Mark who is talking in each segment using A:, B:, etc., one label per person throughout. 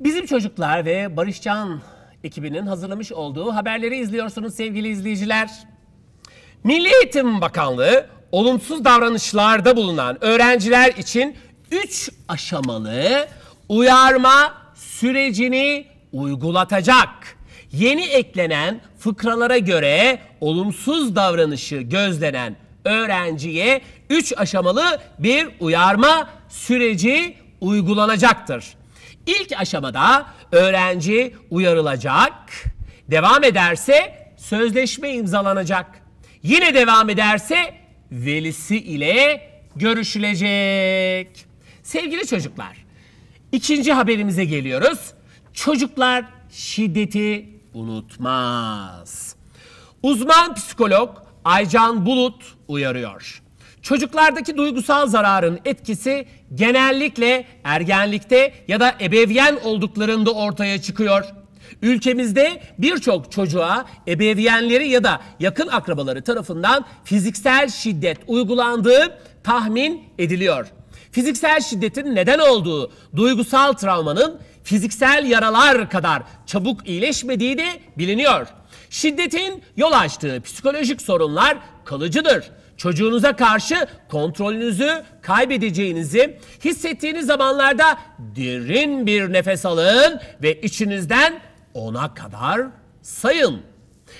A: Bizim Çocuklar ve Barışcan ekibinin hazırlamış olduğu haberleri izliyorsunuz sevgili izleyiciler. Milli Eğitim Bakanlığı olumsuz davranışlarda bulunan öğrenciler için 3 aşamalı uyarma sürecini uygulatacak. Yeni eklenen fıkralara göre olumsuz davranışı gözlenen öğrenciye 3 aşamalı bir uyarma süreci uygulanacaktır. İlk aşamada öğrenci uyarılacak. Devam ederse sözleşme imzalanacak. Yine devam ederse velisi ile görüşülecek. Sevgili çocuklar, ikinci haberimize geliyoruz. Çocuklar şiddeti unutmaz. Uzman psikolog Aycan Bulut uyarıyor. Çocuklardaki duygusal zararın etkisi genellikle ergenlikte ya da ebeveyn olduklarında ortaya çıkıyor. Ülkemizde birçok çocuğa ebeveynleri ya da yakın akrabaları tarafından fiziksel şiddet uygulandığı tahmin ediliyor. Fiziksel şiddetin neden olduğu duygusal travmanın fiziksel yaralar kadar çabuk iyileşmediği de biliniyor. Şiddetin yol açtığı psikolojik sorunlar kalıcıdır. Çocuğunuza karşı kontrolünüzü kaybedeceğinizi hissettiğiniz zamanlarda derin bir nefes alın ve içinizden ona kadar sayın.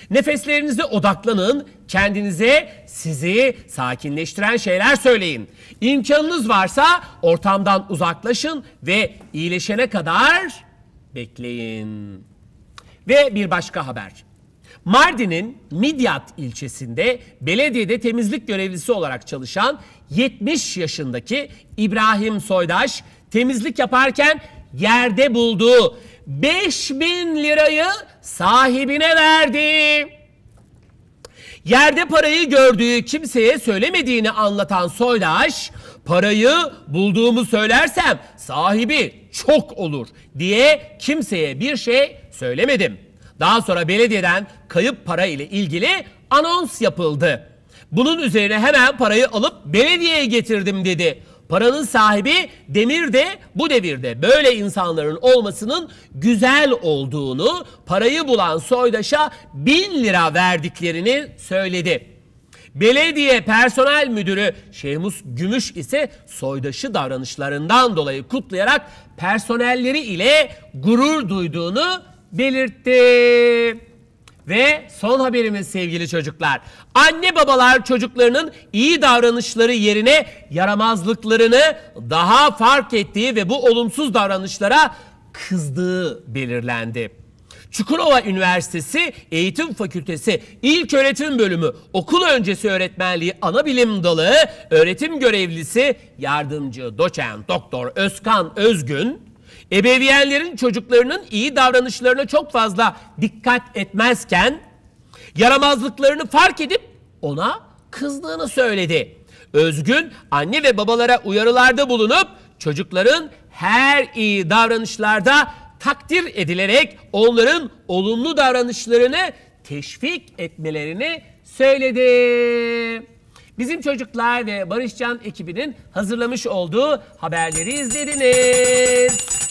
A: Nefeslerinize odaklanın, kendinize sizi sakinleştiren şeyler söyleyin. İmkanınız varsa ortamdan uzaklaşın ve iyileşene kadar bekleyin. Ve bir başka haber. Mardin'in Midyat ilçesinde belediyede temizlik görevlisi olarak çalışan 70 yaşındaki İbrahim Soydaş temizlik yaparken yerde bulduğu 5000 lirayı sahibine verdi. Yerde parayı gördüğü kimseye söylemediğini anlatan Soydaş, parayı bulduğumu söylersem sahibi çok olur diye kimseye bir şey söylemedim. Daha sonra belediyeden kayıp para ile ilgili anons yapıldı. Bunun üzerine hemen parayı alıp belediyeye getirdim dedi. Paranın sahibi demir de bu devirde böyle insanların olmasının güzel olduğunu, parayı bulan soydaşa bin lira verdiklerini söyledi. Belediye personel müdürü Şehmus Gümüş ise soydaşı davranışlarından dolayı kutlayarak personelleri ile gurur duyduğunu belirtti. Ve son haberimiz sevgili çocuklar. Anne babalar çocuklarının iyi davranışları yerine yaramazlıklarını daha fark ettiği ve bu olumsuz davranışlara kızdığı belirlendi. Çukurova Üniversitesi Eğitim Fakültesi İlk Öğretim Bölümü Okul Öncesi Öğretmenliği Anabilim Dalı Öğretim Görevlisi Yardımcı Doçent Doktor Özkan Özgün Ebeveynlerin çocuklarının iyi davranışlarına çok fazla dikkat etmezken yaramazlıklarını fark edip ona kızdığını söyledi. Özgün anne ve babalara uyarılarda bulunup çocukların her iyi davranışlarda takdir edilerek onların olumlu davranışlarını teşvik etmelerini söyledi. Bizim çocuklar ve Barışcan ekibinin hazırlamış olduğu haberleri izlediniz.